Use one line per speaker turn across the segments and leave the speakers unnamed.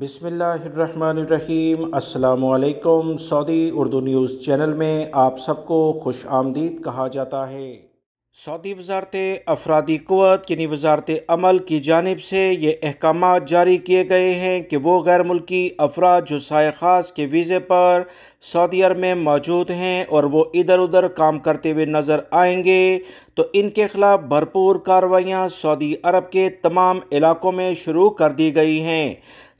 बिसमीम् अल्लाम Saudi Urdu news channel में आप सबको खुश आमदीद कहा जाता है सऊदी वजारत अफरादी क़वत यानी वजारत अमल की जानब से ये अहकाम जारी किए गए हैं कि वो गैर मुल्की अफराद जो साय ख़ास के वीज़े पर सऊदी अरब में मौजूद हैं और वो इधर उधर काम करते हुए नज़र आएंगे तो इनके खिलाफ भरपूर कार्रवाइयाँ सऊदी अरब के तमाम इलाकों में शुरू कर दी गई हैं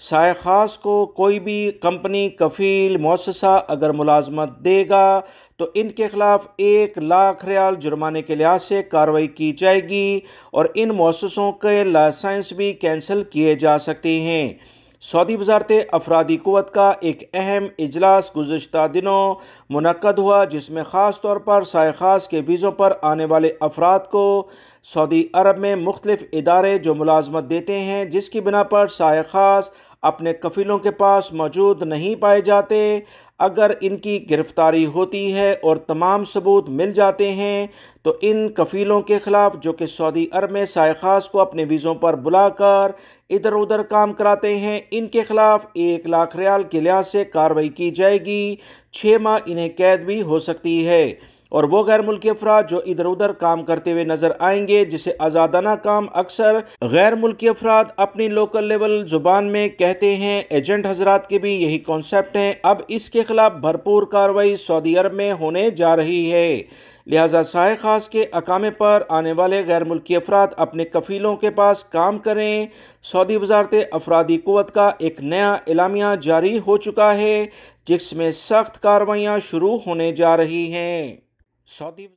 साय ख़ास को कोई भी कंपनी कफ़ील मौसा अगर मुलाजमत देगा तो इनके ख़िलाफ़ एक लाख रियाल जुर्माने के लिहाज से कार्रवाई की जाएगी और इन मौसों के लाइसेंस भी कैंसिल किए जा सकते हैं सऊदी वजारत अफरादी क़वत का एक अहम इजलास गुज्त दिनों मनक़द हुआ जिसमें ख़ास तौर पर साय ख़ास के वीज़ों पर आने वाले अफराद को सऊदी अरब में मुख्तफ इदारे जो मुलाजमत देते हैं जिसकी बिना पर साय ख़ास अपने कफिलों के पास मौजूद नहीं पाए जाते अगर इनकी गिरफ्तारी होती है और तमाम सबूत मिल जाते हैं तो इन कफीलों के ख़िलाफ़ जो कि सऊदी अरब में सायखास को अपने वीज़ों पर बुलाकर इधर उधर काम कराते हैं इनके ख़िलाफ़ एक लाख रियाल के लिहाज से कार्रवाई की जाएगी छः माह इन्हें कैद भी हो सकती है और वो गैर मुल्की अफराद जो इधर उधर काम करते हुए नजर आएंगे जिसे आज़ादाना काम अक्सर गैर मुल्की अफराद अपनी लोकल लेवल जुबान में कहते हैं एजेंट हजरात के भी यही कॉन्सेप्ट है अब इसके खिलाफ भरपूर कार्रवाई सऊदी अरब में होने जा रही है लिहाजा साय खास के अकामे पर आने वाले गैर मुल्की अफराद अपने कफीलों के पास काम करें सऊदी वजारत अफराधी क़ुत का एक नया इलामिया जारी हो चुका है जिसमें सख्त कार्रवाइयाँ शुरू होने जा रही हैं Só de